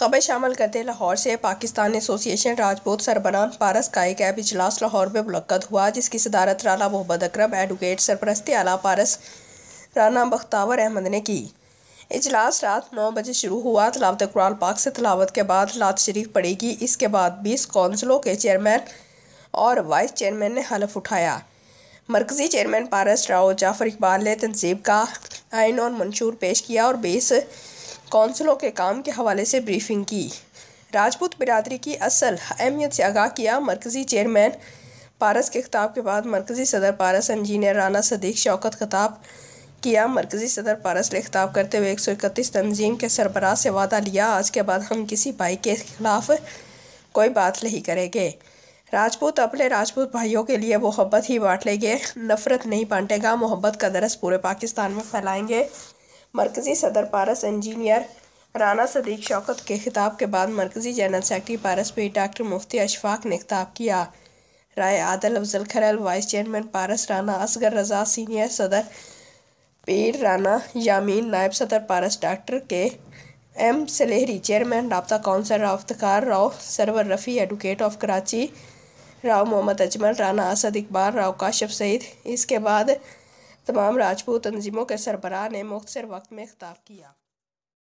खबर शामिल करते लाहौर से पाकिस्तान एसोसिएशन राजपूत सरबराह पारस का एक ऐप इजलास लाहौर में मुनद हुआ जिसकी सदारत राना मोहम्मद अक्रम एडवोकेट सरपरस्ती आला पारस राना बख्तावर अहमद ने की इजलास रात नौ बजे शुरू हुआ तलावत कुरान पाक से तलावत के बाद लात शरीफ पड़ेगी इसके बाद बीस कौंसलों के चेयरमैन और वाइस चेयरमैन ने हलफ उठाया मरकज़ी चेयरमैन पारस राव जाफर इकबाल ने तनसीब का आयन और मंशूर पेश किया और बीस कौंसलों के काम के हवाले से ब्रीफिंग की राजपूत बिरादरी की असल अहमियत से आगाह किया मरकज़ी चेयरमैन पारस के खिताब के बाद मरकज़ी सदर पारस इंजीनियर राना सदीक शौकत खिताब किया मरकज़ी सदर पारस ने खिताब करते हुए एक सौ इकतीस तंजीम के सरबराह से वादा लिया आज के बाद हम किसी भाई के खिलाफ कोई बात नहीं करेंगे राजपूत अपने राजपूत भाइयों के लिए मोहब्बत ही बांट लेंगे नफ़रत नहीं बांटेगा मोहब्बत का दरस पूरे पाकिस्तान में फैलाएंगे मरकज़ी सदर पारस इंजीनियर राना सदीक शौकत के खिताब के बाद मरकज़ी जनरल सेक्रटरी पारस पे डॉक्टर मुफ्ती अशफाक ने खिताब किया Rai Adal Afzal Kharal vice chairman Paras Rana Asghar Raza senior सदर पीर राना यामीन नायब सदर Paras doctor K M Salehri chairman रबता काउंसिल आफ्तार राव सरवर रफ़ी एडवोकेट ऑफ कराची राव मोहम्मद अजमल राना असद इकबाल राव काशफ सईद इसके बाद तमाम राजपूत तंजीमों के सरबराह ने मुख्तर वक्त में खिताब किया